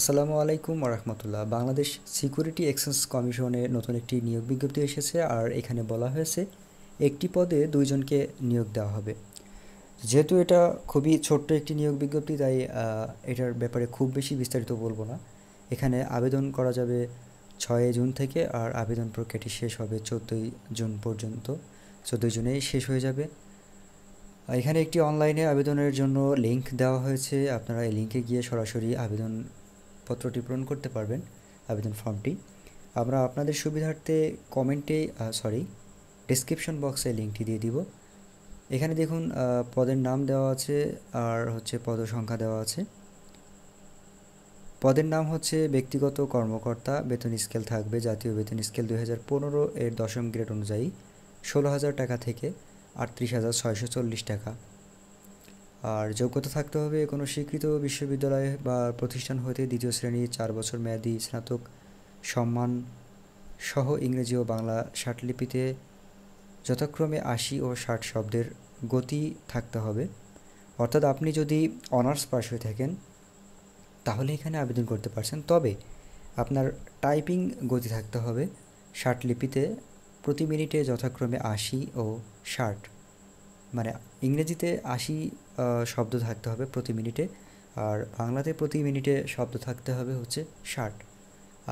আসসালামু আলাইকুম রহমতুল্লাহ Bangladesh security exchange কমিশনে নতুন একটি নিয়োগ বিজ্ঞপ্তি এসেছে আর এখানে বলা হয়েছে একটি পদে দুইজনকে নিয়োগ দেওয়া হবে যেহেতু এটা খুবই ছোট্ট একটি নিয়োগ বিজ্ঞপ্তি তাই এটার ব্যাপারে খুব বেশি বিস্তারিত বলবো না এখানে আবেদন করা যাবে ছয় জুন থেকে আর আবেদন প্রক্রিয়াটি শেষ হবে চোদ্দোই জুন পর্যন্ত চোদ্দোই জুনেই শেষ হয়ে যাবে এখানে একটি অনলাইনে আবেদনের জন্য লিঙ্ক দেওয়া হয়েছে আপনারা এই লিঙ্কে গিয়ে সরাসরি আবেদন পত্রটি পূরণ করতে পারবেন আবেদন ফর্মটি আমরা আপনাদের সুবিধার্থে কমেন্টে সরি ডিসক্রিপশন বক্সে লিঙ্কটি দিয়ে দিব এখানে দেখুন পদের নাম দেওয়া আছে আর হচ্ছে পদ সংখ্যা দেওয়া আছে পদের নাম হচ্ছে ব্যক্তিগত কর্মকর্তা বেতন স্কেল থাকবে জাতীয় বেতন স্কেল দু এর দশম গ্রেড অনুযায়ী ষোলো হাজার টাকা থেকে আটত্রিশ হাজার ছয়শো চল্লিশ টাকা আর যোগ্যতা থাকতে হবে কোনো স্বীকৃত বিশ্ববিদ্যালয়ে বা প্রতিষ্ঠান হতে দ্বিতীয় শ্রেণী চার বছর মেয়াদি স্নাতক সম্মান সহ ইংরেজি ও বাংলা ষাটলিপিতে যথাক্রমে আশি ও ষাট শব্দের গতি থাকতে হবে অর্থাৎ আপনি যদি অনার্স পাশ হয়ে থাকেন তাহলে এখানে আবেদন করতে পারছেন তবে আপনার টাইপিং গতি থাকতে হবে ষাট লিপিতে প্রতি মিনিটে যথাক্রমে আশি ও ষাট মানে ইংরেজিতে আশি শব্দ থাকতে হবে প্রতি মিনিটে আর বাংলাতে প্রতি মিনিটে শব্দ থাকতে হবে হচ্ছে ষাট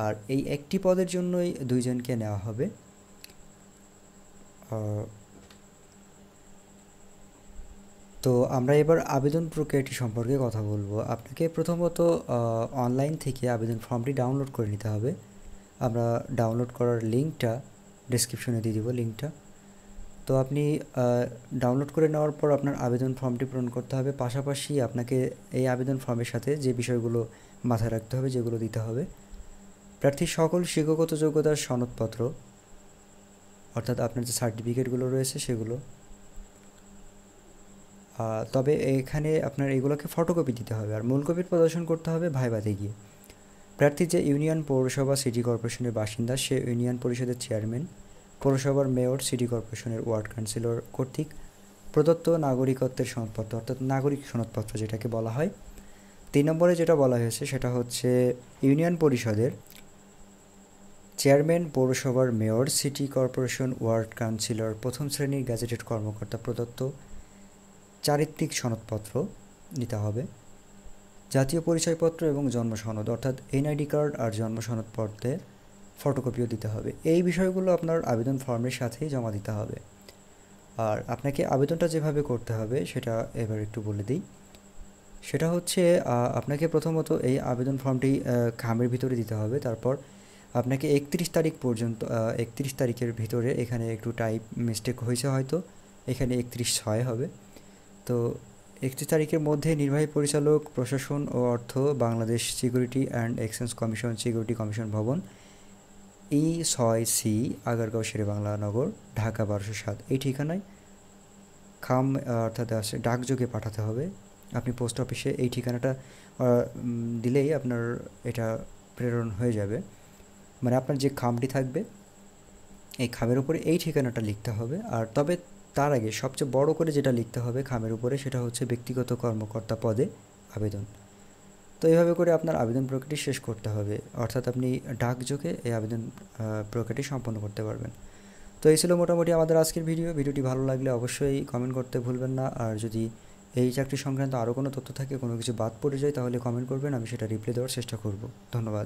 আর এই একটি পদের জন্যই দুইজনকে নেওয়া হবে তো আমরা এবার আবেদন প্রক্রিয়াটি সম্পর্কে কথা বলবো আপনাকে প্রথমত অনলাইন থেকে আবেদন ফর্মটি ডাউনলোড করে নিতে হবে আমরা ডাউনলোড করার লিঙ্কটা ডিসক্রিপশনে দিয়ে দেবো লিঙ্কটা তো আপনি ডাউনলোড করে নেওয়ার পর আপনার আবেদন ফর্মটি পূরণ করতে হবে পাশাপাশি আপনাকে এই আবেদন ফর্মের সাথে যে বিষয়গুলো মাথায় রাখতে হবে যেগুলো দিতে হবে প্রার্থীর সকল শিক্ষকগত যোগ্যতার সনদপত্র অর্থাৎ আপনার যে সার্টিফিকেটগুলো রয়েছে সেগুলো তবে এখানে আপনার এগুলোকে ফটোকপি দিতে হবে আর মূল কপির প্রদর্শন করতে হবে ভাইভাতে গিয়ে প্রার্থী যে ইউনিয়ন পৌরসভা সিটি কর্পোরেশনের বাসিন্দা সে ইউনিয়ন পরিষদের চেয়ারম্যান পৌরসভার মেয়র সিটি কর্পোরেশনের ওয়ার্ড কাউন্সিলর কর্তৃক প্রদত্ত নাগরিকত্বের সনদপত্র অর্থাৎ নাগরিক সনদপত্র যেটাকে বলা হয় তিন নম্বরে যেটা বলা হয়েছে সেটা হচ্ছে ইউনিয়ন পরিষদের চেয়ারম্যান পৌরসভার mayor city corporation ward councillor প্রথম শ্রেণীর গ্যাজেটেড কর্মকর্তা প্রদত্ত চারিত্রিক সনদপত্র নিতে হবে জাতীয় পরিচয়পত্র এবং জন্ম সনদ অর্থাৎ এনআইডি কার্ড আর জন্ম সনদপত্রে ফটোকপিও দিতে হবে এই বিষয়গুলো আপনার আবেদন ফর্মের সাথেই জমা দিতে হবে আর আপনাকে আবেদনটা যেভাবে করতে হবে সেটা এবার একটু বলে দিই সেটা হচ্ছে আপনাকে প্রথমত এই আবেদন ফর্মটি খামের ভিতরে দিতে হবে তারপর আপনাকে একত্রিশ তারিখ পর্যন্ত একত্রিশ তারিখের ভিতরে এখানে একটু টাইপ মিস্টেক হয়েছে হয়তো এখানে একত্রিশ ছয় হবে তো একত্রিশ তারিখের মধ্যে নির্বাহী পরিচালক প্রশাসন ও অর্থ Bangladesh security and exchange commission security commission ভবন ই ছয় সি আগারগাঁও বাংলা নগর ঢাকা বারোশো সাত এই ঠিকানায় খাম অর্থাৎ ডাকযোগে পাঠাতে হবে আপনি পোস্ট অফিসে এই ঠিকানাটা দিলেই আপনার এটা প্রেরণ হয়ে যাবে মানে আপনার যে খামটি থাকবে এই খামের উপরে এই ঠিকানাটা লিখতে হবে আর তবে তার আগে সবচেয়ে বড় করে যেটা লিখতে হবে খামের উপরে সেটা হচ্ছে ব্যক্তিগত কর্মকর্তা পদে আবেদন তো এইভাবে করে আপনার আবেদন প্রক্রিয়াটি শেষ করতে হবে অর্থাৎ আপনি ডাকযোগে এই আবেদন প্রক্রিয়াটি সম্পন্ন করতে পারবেন তো এই ছিল মোটামুটি আমাদের আজকের ভিডিও ভিডিওটি ভালো লাগলে অবশ্যই কমেন্ট করতে ভুলবেন না আর যদি এই চাকরি সংক্রান্ত আরও কোনো তথ্য থাকে কোনো কিছু বাদ পড়ে যায় তাহলে কমেন্ট করবেন আমি সেটা রিপ্লাই দেওয়ার চেষ্টা করব ধন্যবাদ